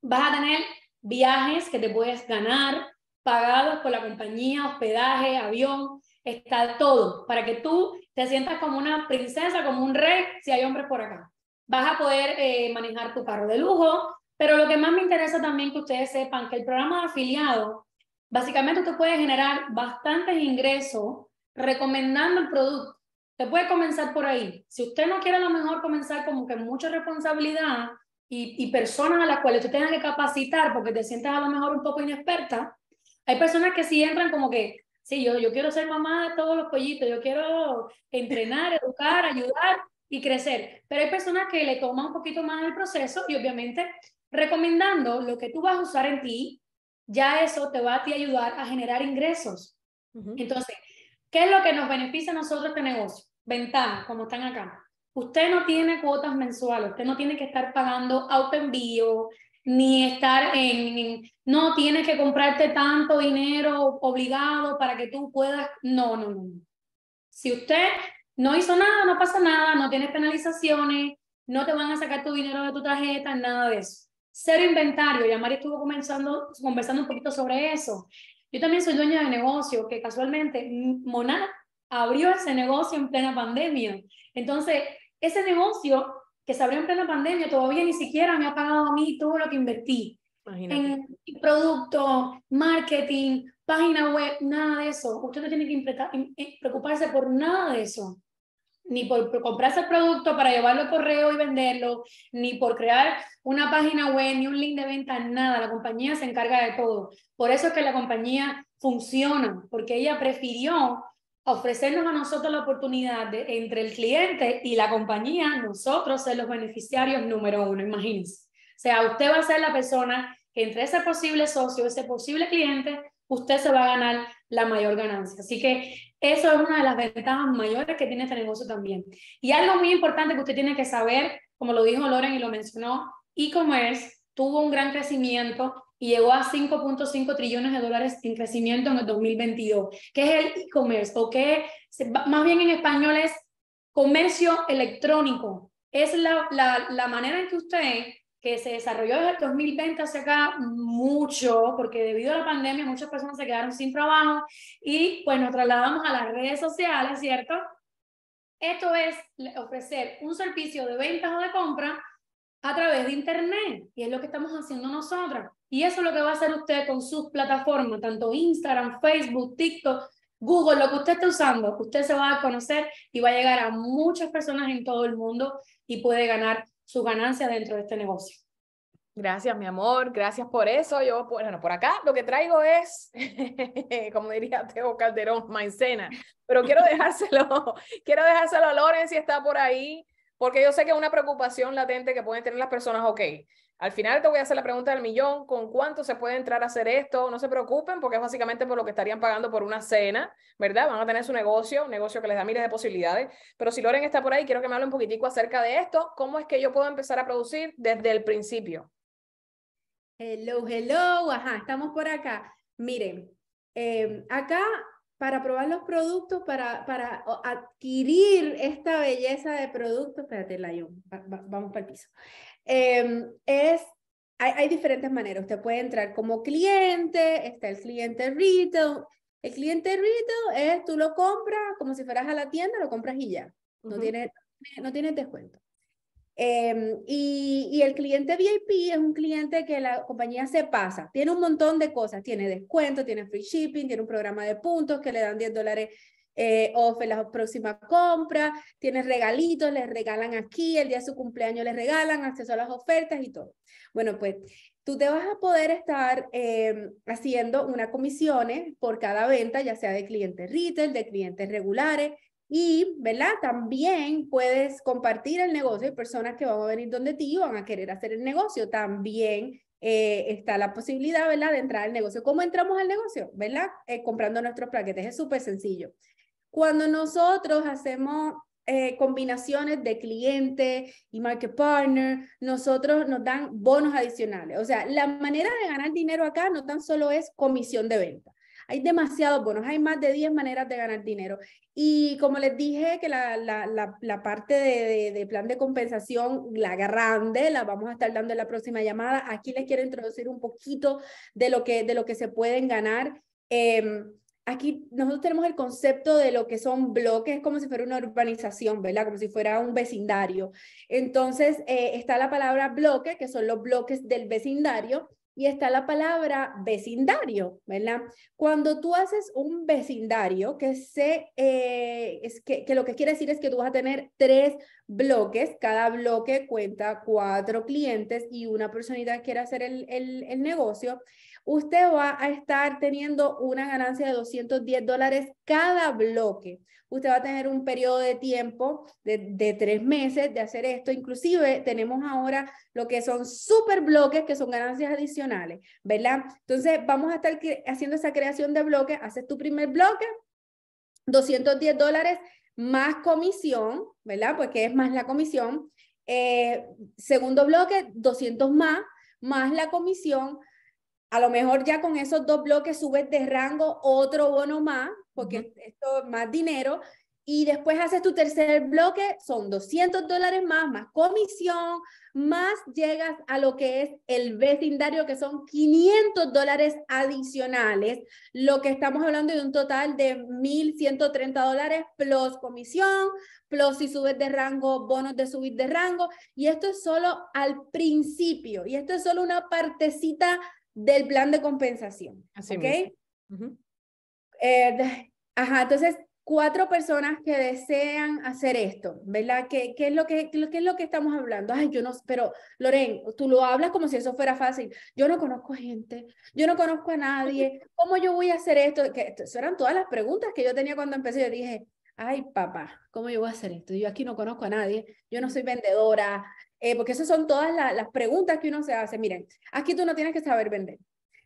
Vas a tener viajes que te puedes ganar, pagados por la compañía, hospedaje, avión, está todo, para que tú te sientas como una princesa, como un rey, si hay hombres por acá. Vas a poder eh, manejar tu carro de lujo, pero lo que más me interesa también que ustedes sepan que el programa de afiliado, básicamente usted puede generar bastantes ingresos recomendando el producto. Te puede comenzar por ahí. Si usted no quiere a lo mejor comenzar como que mucha responsabilidad y, y personas a las cuales usted tenga que capacitar porque te sientas a lo mejor un poco inexperta, hay personas que sí entran como que, sí, yo, yo quiero ser mamá de todos los pollitos, yo quiero entrenar, educar, ayudar y crecer. Pero hay personas que le toman un poquito más el proceso y obviamente recomendando lo que tú vas a usar en ti, ya eso te va a ayudar a generar ingresos. Entonces, ¿qué es lo que nos beneficia a nosotros este negocio? Ventaja, como están acá. Usted no tiene cuotas mensuales, usted no tiene que estar pagando autoenvío, ni estar en, no tienes que comprarte tanto dinero obligado para que tú puedas, no, no, no. Si usted no hizo nada, no pasa nada, no tienes penalizaciones, no te van a sacar tu dinero de tu tarjeta, nada de eso. Cero inventario, ya Mari estuvo comenzando, conversando un poquito sobre eso. Yo también soy dueña de negocio, que casualmente Monat abrió ese negocio en plena pandemia. Entonces, ese negocio que se abrió en plena pandemia, todavía ni siquiera me ha pagado a mí todo lo que invertí en producto, marketing, página web, nada de eso. Usted no tiene que eh, preocuparse por nada de eso. Ni por comprarse el producto para llevarlo al correo y venderlo, ni por crear una página web, ni un link de venta, nada. La compañía se encarga de todo. Por eso es que la compañía funciona, porque ella prefirió ofrecernos a nosotros la oportunidad de, entre el cliente y la compañía, nosotros ser los beneficiarios número uno, imagínense. O sea, usted va a ser la persona que entre ese posible socio, ese posible cliente, usted se va a ganar la mayor ganancia. Así que eso es una de las ventajas mayores que tiene este negocio también. Y algo muy importante que usted tiene que saber, como lo dijo Loren y lo mencionó, e-commerce tuvo un gran crecimiento y llegó a 5.5 trillones de dólares en crecimiento en el 2022. que es el e-commerce? O que más bien en español es comercio electrónico. Es la, la, la manera en que usted, que se desarrolló desde el 2020 hacia acá mucho, porque debido a la pandemia muchas personas se quedaron sin trabajo y pues nos trasladamos a las redes sociales, ¿cierto? Esto es ofrecer un servicio de ventas o de compra a través de Internet. Y es lo que estamos haciendo nosotras. Y eso es lo que va a hacer usted con sus plataformas, tanto Instagram, Facebook, TikTok, Google, lo que usted esté usando. Usted se va a conocer y va a llegar a muchas personas en todo el mundo y puede ganar su ganancia dentro de este negocio. Gracias, mi amor. Gracias por eso. Yo, bueno, por acá lo que traigo es, como diría Teo Calderón, maicena. Pero quiero dejárselo, quiero dejárselo a Loren si está por ahí. Porque yo sé que es una preocupación latente que pueden tener las personas, ok, al final te voy a hacer la pregunta del millón, ¿con cuánto se puede entrar a hacer esto? No se preocupen porque es básicamente por lo que estarían pagando por una cena, ¿verdad? Van a tener su negocio, un negocio que les da miles de posibilidades. Pero si Loren está por ahí, quiero que me hable un poquitico acerca de esto. ¿Cómo es que yo puedo empezar a producir desde el principio? Hello, hello, ajá, estamos por acá. Miren, eh, acá para probar los productos, para, para adquirir esta belleza de productos, espérate, Lion, vamos para el piso, em, es hay, diferentes maneras. Usted puede entrar como cliente, está el cliente retail. El cliente retail es tú lo compras como si fueras a la tienda, lo compras y ya. No, tiene, no tiene descuento. Em, y, el cliente VIP es un cliente que la compañía se pasa, tiene un montón de cosas, tiene descuento, tiene free shipping, tiene un programa de puntos que le dan 10 dólares eh, off en la próxima compra, tiene regalitos, les regalan aquí, el día de su cumpleaños les regalan, acceso a las ofertas y todo. Bueno, pues tú te vas a poder estar em, haciendo una comisiones por cada venta, ya sea de clientes retail, de clientes regulares, y, ¿verdad? También puedes compartir el negocio. Hay personas que van a venir donde ti y van a querer hacer el negocio. También eh, está la posibilidad, ¿verdad?, de entrar al negocio. ¿Cómo entramos al negocio? ¿Verdad? Eh, comprando nuestros paquetes Es súper sencillo. Cuando nosotros hacemos eh, combinaciones de cliente y market partner, nosotros nos dan bonos adicionales. O sea, la manera de ganar dinero acá no tan solo es comisión de venta. Hay demasiados bonos, hay más de 10 maneras de ganar dinero. Y como les dije, que la, parte de, plan de compensación, la grande, la vamos a estar dando en la próxima llamada. Aquí les quiero introducir un poquito de lo que, de lo que se pueden ganar. Em, aquí nosotros tenemos el concepto de lo que son bloques, como si fuera una urbanización, ¿verdad? Como si fuera un vecindario. Entonces, eh, está la palabra bloque, que son los bloques del vecindario y está la palabra vecindario, ¿verdad? Cuando tú haces un vecindario, que, se, eh, es que, lo que quiere decir es que tú vas a tener tres bloques, cada bloque cuenta cuatro clientes y una personita quiere hacer el, el negocio, usted va a estar teniendo una ganancia de 210 dólares cada bloque. Usted va a tener un periodo de tiempo de, tres meses de hacer esto. Inclusive tenemos ahora lo que son super bloques, que son ganancias adicionales, ¿verdad? Entonces vamos a estar haciendo esa creación de bloques. Haces tu primer bloque, 210 dólares más comisión, ¿verdad? Porque es más la comisión. Eh, segundo bloque, 200 más, más la comisión. A lo mejor ya con esos dos bloques subes de rango otro bono más, porque esto es más dinero, y después haces tu tercer bloque, son 200 dólares más, más comisión, más llegas a lo que es el vecindario, que son 500 dólares adicionales, lo que estamos hablando de un total de 1.130 dólares plus comisión, plus si subes de rango, bonos de subir de rango, y esto es solo al principio, y esto es solo una partecita del plan de compensación. Así eh, ajá, entonces, cuatro personas que desean hacer esto, ¿verdad? ¿Qué, es, lo que, qué, es lo que estamos hablando? Ay, yo no, pero Loren, tú lo hablas como si eso fuera fácil. Yo no conozco gente, yo no conozco a nadie, ¿cómo yo voy a hacer esto? Que, eran todas las preguntas que yo tenía cuando empecé. Yo dije, ay, papá, ¿cómo yo voy a hacer esto? Yo aquí no conozco a nadie, yo no soy vendedora, eh, porque esas son todas las preguntas que uno se hace. Miren, aquí tú no tienes que saber vender,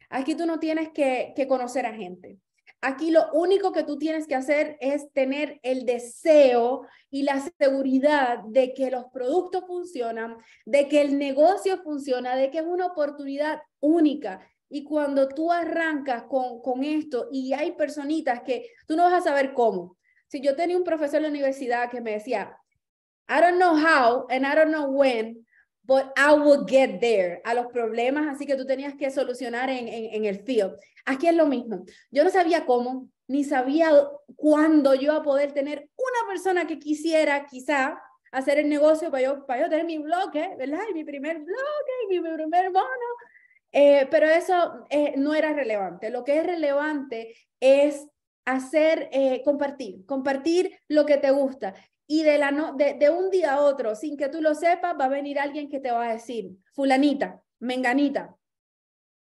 aquí tú no tienes que, que conocer a gente. Aquí lo único que tú tienes que hacer es tener el deseo y la seguridad de que los productos funcionan, de que el negocio funciona, de que es una oportunidad única. Y cuando tú arrancas con, con esto y hay personitas que tú no vas a saber cómo. Si yo tenía un profesor en la universidad que me decía, I don't know how and I don't know when, but I will get there. A los problemas así que tú tenías que solucionar en, en, el field. Aquí es lo mismo. Yo no sabía cómo, ni sabía cuándo yo iba a poder tener una persona que quisiera, quizá, hacer el negocio para yo, para tener mi bloque, ¿verdad? mi primer bloque, y mi primer bono. Eh, pero eso eh, no era relevante. Lo que es relevante es hacer, eh, compartir, compartir lo que te gusta y de, un día a otro, sin que tú lo sepas, va a venir alguien que te va a decir, fulanita, menganita.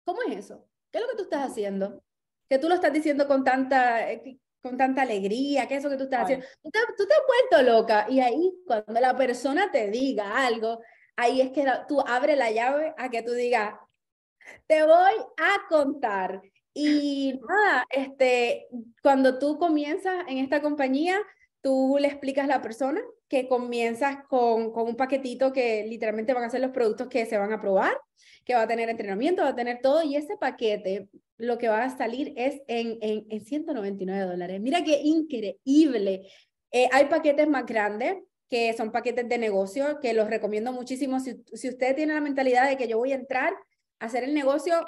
¿Cómo es eso? ¿Qué es lo que tú estás haciendo? Que tú lo estás diciendo con tanta, eh, con tanta alegría, que eso que tú estás haciendo. Tú te, has vuelto loca y ahí cuando la persona te diga algo, ahí es que tú abres la llave a que tú digas, te voy a contar. Y nada, este, cuando tú comienzas en esta compañía, tú le explicas a la persona que comienzas con, con, un paquetito que literalmente van a ser los productos que se van a probar, que va a tener entrenamiento, va a tener todo, y ese paquete lo que va a salir es en, en, 199 dólares. Mira qué increíble. Eh, hay paquetes más grandes que son paquetes de negocio, que los recomiendo muchísimo. Si, si usted tiene la mentalidad de que yo voy a entrar a hacer el negocio,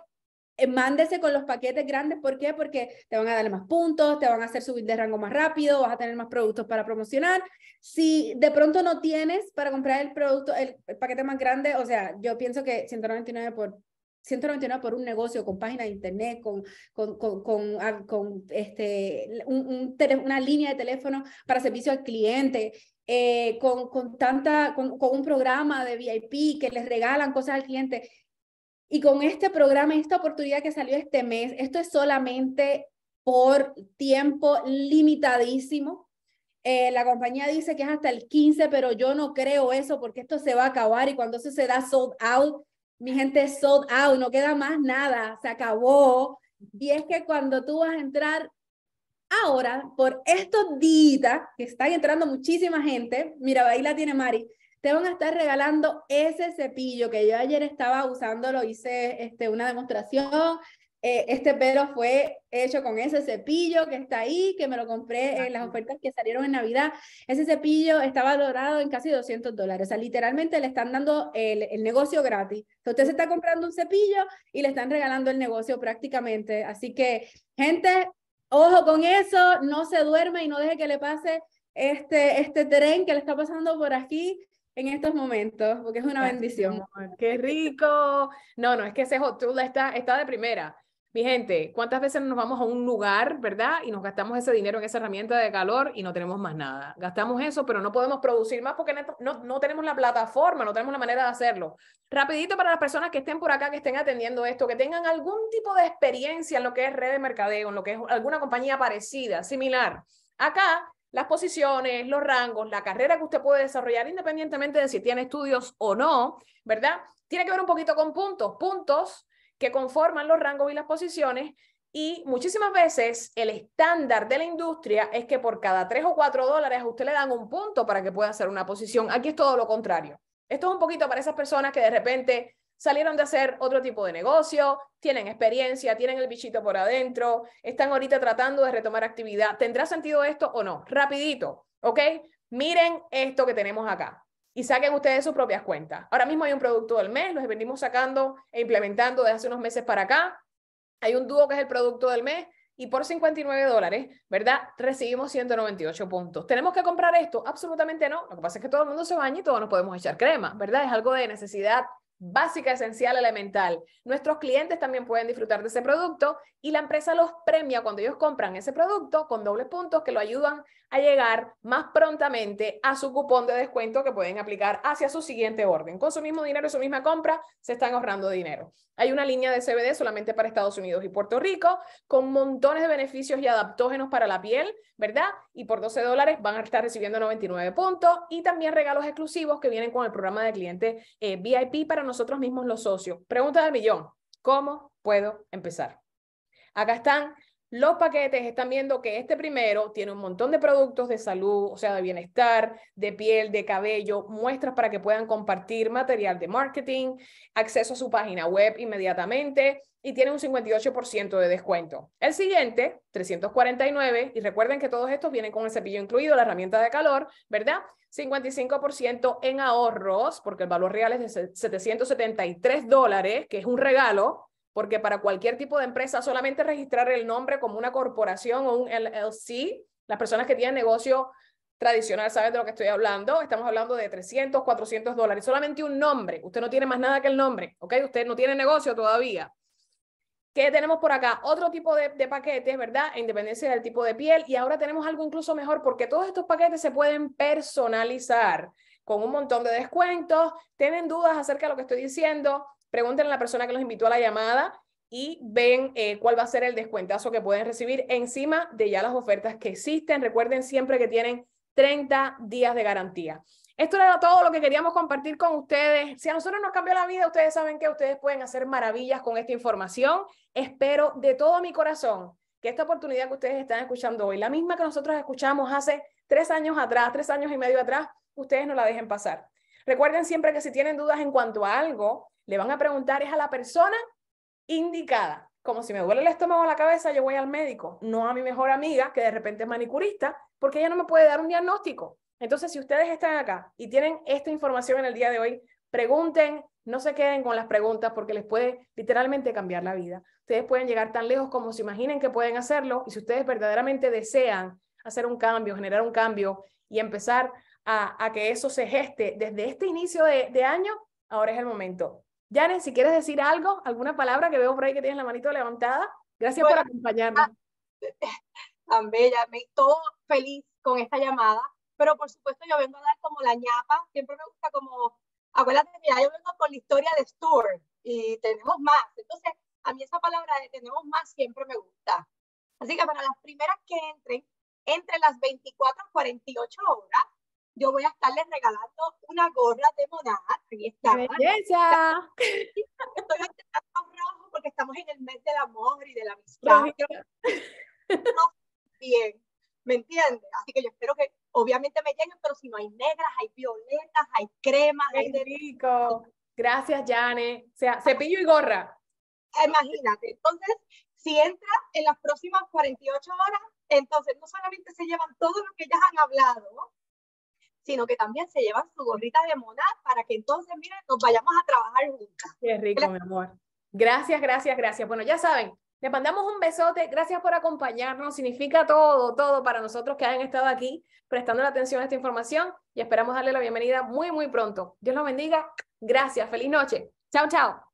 eh, mándese con los paquetes grandes, ¿por qué? Porque te van a dar más puntos, te van a hacer subir de rango más rápido, vas a tener más productos para promocionar. Si de pronto no tienes para comprar el producto, el, paquete más grande, o sea, yo pienso que 199 por 199 por un negocio con página de internet, con, con, con, con, ah, este, una línea de teléfono para servicio al cliente, eh, con, con, tanta, con, con, un programa de VIP que les regalan cosas al cliente. Y con este programa, esta oportunidad que salió este mes, esto es solamente por tiempo limitadísimo. Eh, la compañía dice que es hasta el 15, pero yo no creo eso porque esto se va a acabar y cuando eso se da sold out, mi gente sold out, no queda más nada, se acabó. Y es que cuando tú vas a entrar ahora, por estos días que están entrando muchísima gente, mira, ahí la tiene Mari, te van a estar regalando ese cepillo que yo ayer estaba usando, lo hice este, una demostración. Eh, este pelo fue hecho con ese cepillo que está ahí, que me lo compré en las ofertas que salieron en Navidad. Ese cepillo está valorado en casi 200 dólares. O sea, literalmente le están dando el, el negocio gratis. Entonces, usted se está comprando un cepillo y le están regalando el negocio prácticamente. Así que, gente, ojo con eso, no se duerme y no deje que le pase este, este tren que le está pasando por aquí en estos momentos, porque es una bendición. ¡Qué rico! No, no, es que ese hot está, está de primera. Mi gente, ¿cuántas veces nos vamos a un lugar, verdad? Y nos gastamos ese dinero en esa herramienta de calor y no tenemos más nada. Gastamos eso, pero no podemos producir más porque no, no tenemos la plataforma, no tenemos la manera de hacerlo. Rapidito para las personas que estén por acá, que estén atendiendo esto, que tengan algún tipo de experiencia en lo que es red de mercadeo, en lo que es alguna compañía parecida, similar. Acá las posiciones, los rangos, la carrera que usted puede desarrollar independientemente de si tiene estudios o no, ¿verdad? Tiene que ver un poquito con puntos, puntos que conforman los rangos y las posiciones. Y muchísimas veces el estándar de la industria es que por cada tres o cuatro dólares a usted le dan un punto para que pueda hacer una posición. Aquí es todo lo contrario. Esto es un poquito para esas personas que de repente salieron de hacer otro tipo de negocio, tienen experiencia, tienen el bichito por adentro, están ahorita tratando de retomar actividad. ¿Tendrá sentido esto o no? Rapidito, ¿ok? Miren esto que tenemos acá y saquen ustedes sus propias cuentas. Ahora mismo hay un producto del mes, los venimos sacando e implementando desde hace unos meses para acá. Hay un dúo que es el producto del mes y por 59 dólares, ¿verdad? Recibimos 198 puntos. ¿Tenemos que comprar esto? Absolutamente no. Lo que pasa es que todo el mundo se baña y todos nos podemos echar crema, ¿verdad? Es algo de necesidad básica, esencial, elemental. Nuestros clientes también pueden disfrutar de ese producto y la empresa los premia cuando ellos compran ese producto con dobles puntos que lo ayudan a llegar más prontamente a su cupón de descuento que pueden aplicar hacia su siguiente orden. Con su mismo dinero y su misma compra, se están ahorrando dinero. Hay una línea de CBD solamente para Estados Unidos y Puerto Rico, con montones de beneficios y adaptógenos para la piel, ¿verdad? Y por 12 dólares van a estar recibiendo 99 puntos y también regalos exclusivos que vienen con el programa de cliente eh, VIP para nosotros mismos los socios. Pregunta del millón, ¿cómo puedo empezar? Acá están los paquetes están viendo que este primero tiene un montón de productos de salud, o sea, de bienestar, de piel, de cabello, muestras para que puedan compartir material de marketing, acceso a su página web inmediatamente y tiene un 58% de descuento. El siguiente, 349, y recuerden que todos estos vienen con el cepillo incluido, la herramienta de calor, ¿verdad? 55% en ahorros, porque el valor real es de 773 dólares, que es un regalo, porque para cualquier tipo de empresa solamente registrar el nombre como una corporación o un LLC, las personas que tienen negocio tradicional saben de lo que estoy hablando, estamos hablando de 300, 400 dólares, solamente un nombre, usted no tiene más nada que el nombre, ¿ok? Usted no tiene negocio todavía. ¿Qué tenemos por acá? Otro tipo de, de paquetes, ¿verdad? Independencia del tipo de piel. Y ahora tenemos algo incluso mejor porque todos estos paquetes se pueden personalizar con un montón de descuentos. Tienen dudas acerca de lo que estoy diciendo, pregunten a la persona que los invitó a la llamada y ven eh, cuál va a ser el descuentazo que pueden recibir encima de ya las ofertas que existen. Recuerden siempre que tienen 30 días de garantía. Esto era todo lo que queríamos compartir con ustedes. Si a nosotros nos cambió la vida, ustedes saben que ustedes pueden hacer maravillas con esta información. Espero de todo mi corazón que esta oportunidad que ustedes están escuchando hoy, la misma que nosotros escuchamos hace tres años atrás, tres años y medio atrás, ustedes no la dejen pasar. Recuerden siempre que si tienen dudas en cuanto a algo, le van a preguntar es a la persona indicada. Como si me duele el estómago o la cabeza, yo voy al médico, no a mi mejor amiga, que de repente es manicurista, porque ella no me puede dar un diagnóstico. Entonces, si ustedes están acá y tienen esta información en el día de hoy, pregunten, no se queden con las preguntas porque les puede literalmente cambiar la vida. Ustedes pueden llegar tan lejos como se imaginen que pueden hacerlo y si ustedes verdaderamente desean hacer un cambio, generar un cambio y empezar a, que eso se geste desde este inicio de año, ahora es el momento. Janet, si quieres decir algo, alguna palabra que veo por ahí que tienes la manito levantada, gracias por acompañarnos. bella, me Todo feliz con esta llamada, pero por supuesto yo vengo a dar como la ñapa, siempre me gusta como, acuérdate, yo vengo con la historia de Stuart y tenemos más. Entonces, a mí esa palabra de tenemos más siempre me gusta. Así que para las primeras que entren, entre las 24 y 48 horas, yo voy a estarles regalando una gorra de moda ¡Qué ¡Belleza! Estoy rojo porque estamos en el mes del amor y de la amistad. bien, ¿me entiendes? Así que yo espero que obviamente me lleguen, pero si no hay negras, hay violetas, hay cremas, hay de rico. Gracias, Jane. O sea, cepillo y gorra. Ah, imagínate. Entonces, si entras en las próximas 48 horas, entonces no solamente se llevan todo lo que ellas han hablado, sino que también se llevan su gorrita de monar para que entonces, miren, nos vayamos a trabajar juntas. Qué rico, mi amor. Gracias, gracias, gracias. Bueno, ya saben, les mandamos un besote. Gracias por acompañarnos. Significa todo, todo para nosotros que hayan estado aquí prestando la atención a esta información y esperamos darle la bienvenida muy, muy pronto. Dios los bendiga. Gracias. Feliz noche. Chao, chao.